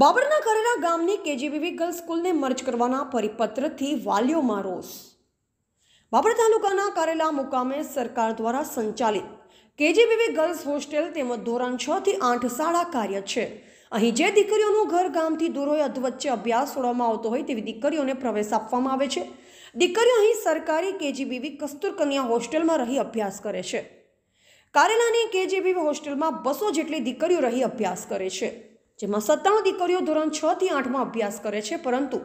બાબરના કરેલા ગામની KGBV girls સ્કૂલને merge કરવાના પરિપત્રથી વાલીઓમાં રોષ બાબર તાલુકાના કરેલા મુકામે સરકાર દ્વારા સંચાલિત કેજીબીવી ગર્લ્સ હોસ્ટેલ તેમજ ધોરણ છ થી આઠ શાળા કાર્ય છે અહીં જે દીકરીઓનું ઘર ગામથી દૂર હોય અધવચ્ચે અભ્યાસ છોડવામાં આવતો હોય તેવી દીકરીઓને પ્રવેશ આપવામાં આવે છે દીકરીઓ અહીં સરકારી કેજીબીવી કસ્તુર કન્યા હોસ્ટેલમાં રહી અભ્યાસ કરે છે કારેલાની કેજીબીવી હોસ્ટેલમાં બસો જેટલી દીકરીઓ રહી અભ્યાસ કરે છે જેમાં સત્તાણું દીકરીઓ ધોરણ છ થી આઠમાં અભ્યાસ કરે છે પરંતુ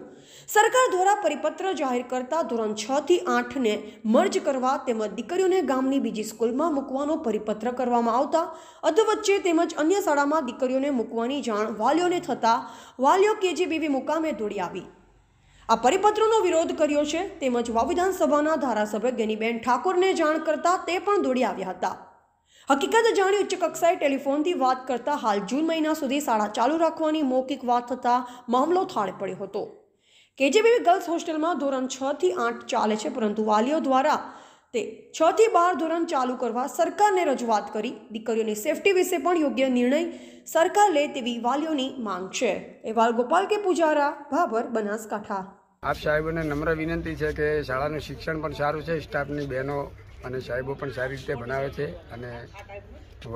સરકાર દ્વારા પરિપત્ર જાહેર કરતા ધોરણ છ થી આઠને મર્જ કરવા તેમજ દીકરીઓને ગામની બીજી સ્કૂલમાં મૂકવાનો પરિપત્ર કરવામાં આવતા અધવચ્ચે તેમજ અન્ય શાળામાં દીકરીઓને મૂકવાની જાણ વાલીઓને થતાં વાલીઓ કેજીબીવી મુકામે દોડી આવી આ પરિપત્રનો વિરોધ કર્યો છે તેમજ વાવ વિધાનસભાના ધારાસભ્ય ગેનીબેન ઠાકોરને જાણ કરતા તે પણ દોડી આવ્યા હતા હકીકત જાણી ઉચ્ચ કક્ષાએ ટેલિફોનથી વાત કરતા હાલ જૂન મહિના સુધી શાળા ચાલુ રાખવાની મૌખિક વાત થતાં મામલો થાળે પડ્યો હતો કેજીબીવી ગર્લ્સ હોસ્ટેલમાં ધોરણ છ થી આઠ ચાલે છે પરંતુ વાલીઓ દ્વારા તે છ થી બાર ધોરણ ચાલુ કરવા સરકારને રજૂઆત કરી દીકરીઓની સેફટી વિશે પણ યોગ્ય નિર્ણય સરકાર લે તેવી વાલીઓની માંગ છે એવાલ ગોપાલ કે પૂજારા ભાભર બનાસકાંઠા આપ સાહેબોને નમ્ર વિનંતી છે કે શાળાનું શિક્ષણ પણ સારું છે સ્ટાફની બહેનો અને સાહેબો પણ સારી રીતે ભણાવે છે અને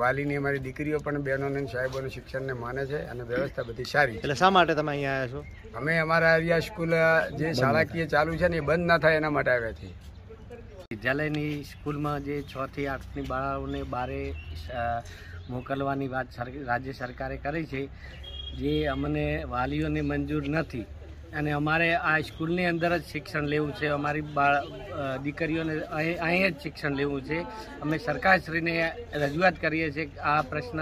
વાલીની અમારી દીકરીઓ પણ બહેનોને સાહેબોને શિક્ષણને માને છે અને વ્યવસ્થા બધી સારી એટલે શા માટે તમે અહીંયા આવ્યા છો અમે અમારા એરિયા સ્કૂલ જે શાળાકીય ચાલુ છે ને એ બંધ ના થાય એના માટે આવ્યા છીએ વિદ્યાલયની સ્કૂલમાં જે છ થી આઠની બાળાઓને બારે મોકલવાની વાત રાજ્ય સરકારે કરી છે જે અમને વાલીઓને મંજૂર નથી અને અમારે આ સ્કૂલની અંદર જ શિક્ષણ લેવું છે અમારી બાળ દીકરીઓને અહીં જ શિક્ષણ લેવું છે અમે સરકારશ્રીને રજૂઆત કરીએ છીએ કે આ પ્રશ્ન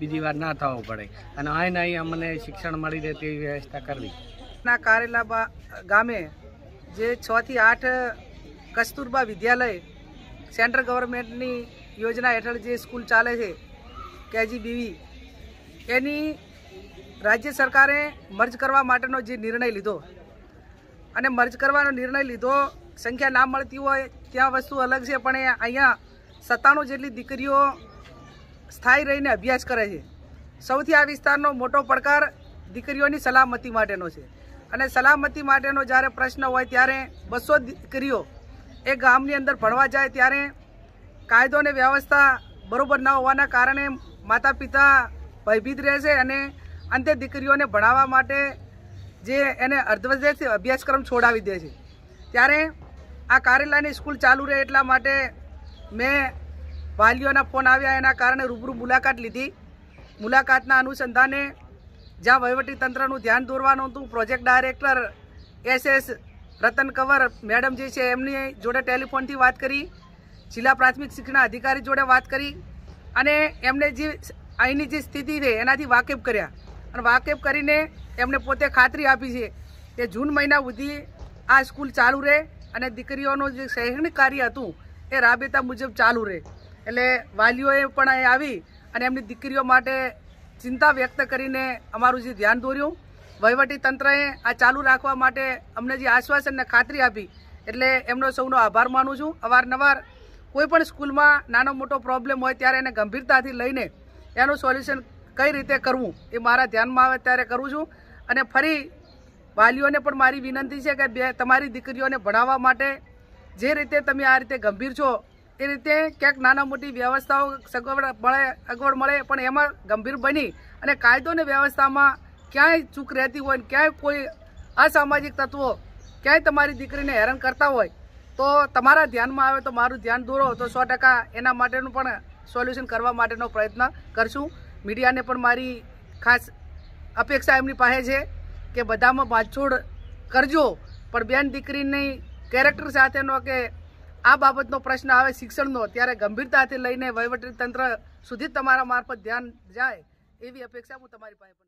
બીજી વાર ના થવો પડે અને અહીં અહીં અમને શિક્ષણ મળી રહે તેવી વ્યવસ્થા કરવી ના કારેલા ગામે જે છથી આઠ કસ્તુરબા વિદ્યાલય સેન્ટ્રલ ગવર્મેન્ટની યોજના હેઠળ જે સ્કૂલ ચાલે છે કેજી બીવી એની રાજ્ય સરકારે મર્જ કરવા માટેનો જે નિર્ણય લીધો અને મર્જ કરવાનો નિર્ણય લીધો સંખ્યા ના મળતી હોય ત્યાં વસ્તુ અલગ છે પણ એ અહીંયા સત્તાણું જેટલી દીકરીઓ સ્થાયી રહીને અભ્યાસ કરે છે સૌથી આ વિસ્તારનો મોટો પડકાર દીકરીઓની સલામતી માટેનો છે અને સલામતી માટેનો જ્યારે પ્રશ્ન હોય ત્યારે બસો દીકરીઓ એ ગામની અંદર ભણવા જાય ત્યારે કાયદો અને વ્યવસ્થા બરોબર ન હોવાના કારણે માતા પિતા ભયભીત રહે છે અને અંતે દીકરીઓને ભણાવવા માટે જે એને અર્ધવધે અભ્યાસક્રમ છોડાવી દે છે ત્યારે આ કારેલાની સ્કૂલ ચાલુ રહે એટલા માટે મેં વાલીઓના ફોન આવ્યા એના કારણે રૂબરૂ મુલાકાત લીધી મુલાકાતના અનુસંધાને જ્યાં વહીવટીતંત્રનું ધ્યાન દોરવાનું હતું project director S S Ratan Kanwar madam જે છે એમની જોડે ટેલિફોનથી વાત કરી જિલ્લા પ્રાથમિક શિક્ષણ અધિકારી જોડે વાત કરી અને એમને જે અહીંની જે સ્થિતિ છે એનાથી વાકેફ કર્યા અને વાકેફ કરીને એમને પોતે ખાતરી આપી છે કે જૂન મહિના સુધી આ સ્કૂલ ચાલુ રહે અને દીકરીઓનું જે શૈક્ષણિક કાર્ય હતું એ રાબેતા મુજબ ચાલુ રહે એટલે વાલીઓએ પણ અહીં આવી અને એમની દીકરીઓ માટે ચિંતા વ્યક્ત કરીને અમારું જે ધ્યાન દોર્યું વહીવટી તંત્રએ આ ચાલુ રાખવા માટે અમને જે આશ્વાસનને ખાતરી આપી એટલે એમનો સૌનો આભાર માનું છું અવારનવાર કોઈપણ સ્કૂલમાં નાનો મોટો પ્રોબ્લેમ હોય ત્યારે એને ગંભીરતાથી લઈને એનું સોલ્યુશન કઈ રીતે કરવું એ મારા ધ્યાનમાં આવે ત્યારે કરું છું અને ફરી વાલીઓને પણ મારી વિનંતી છે કે બે તમારી દીકરીઓને ભણાવવા માટે જે રીતે તમે આ રીતે ગંભીર છો એ રીતે ક્યાંક નાના મોટી વ્યવસ્થાઓ સગવડ મળે સગવડ મળે પણ એમાં ગંભીર બની અને કાયદો અને વ્યવસ્થામાં ક્યાંય ચૂક રહેતી હોય ને ક્યાંય કોઈ અસામાજિક તત્વો ક્યાંય તમારી દીકરીને હેરાન કરતા હોય તો તમારા ધ્યાનમાં આવે તો મારું ધ્યાન દોરો તો સો એના માટેનું પણ સોલ્યુશન કરવા માટેનો પ્રયત્ન કરશું મીડિયાને પણ મારી ખાસ અપેક્ષા એમની પાસે છે કે બધામાં બાંધછોડ કરજો પણ બેન દીકરીની કેરેક્ટર સાથેનો કે આ બાબતનો પ્રશ્ન આવે શિક્ષણનો ત્યારે ગંભીરતાથી લઈને વહીવટીતંત્ર સુધી તમારા મારફત ધ્યાન જાય એવી અપેક્ષા હું તમારી પાસે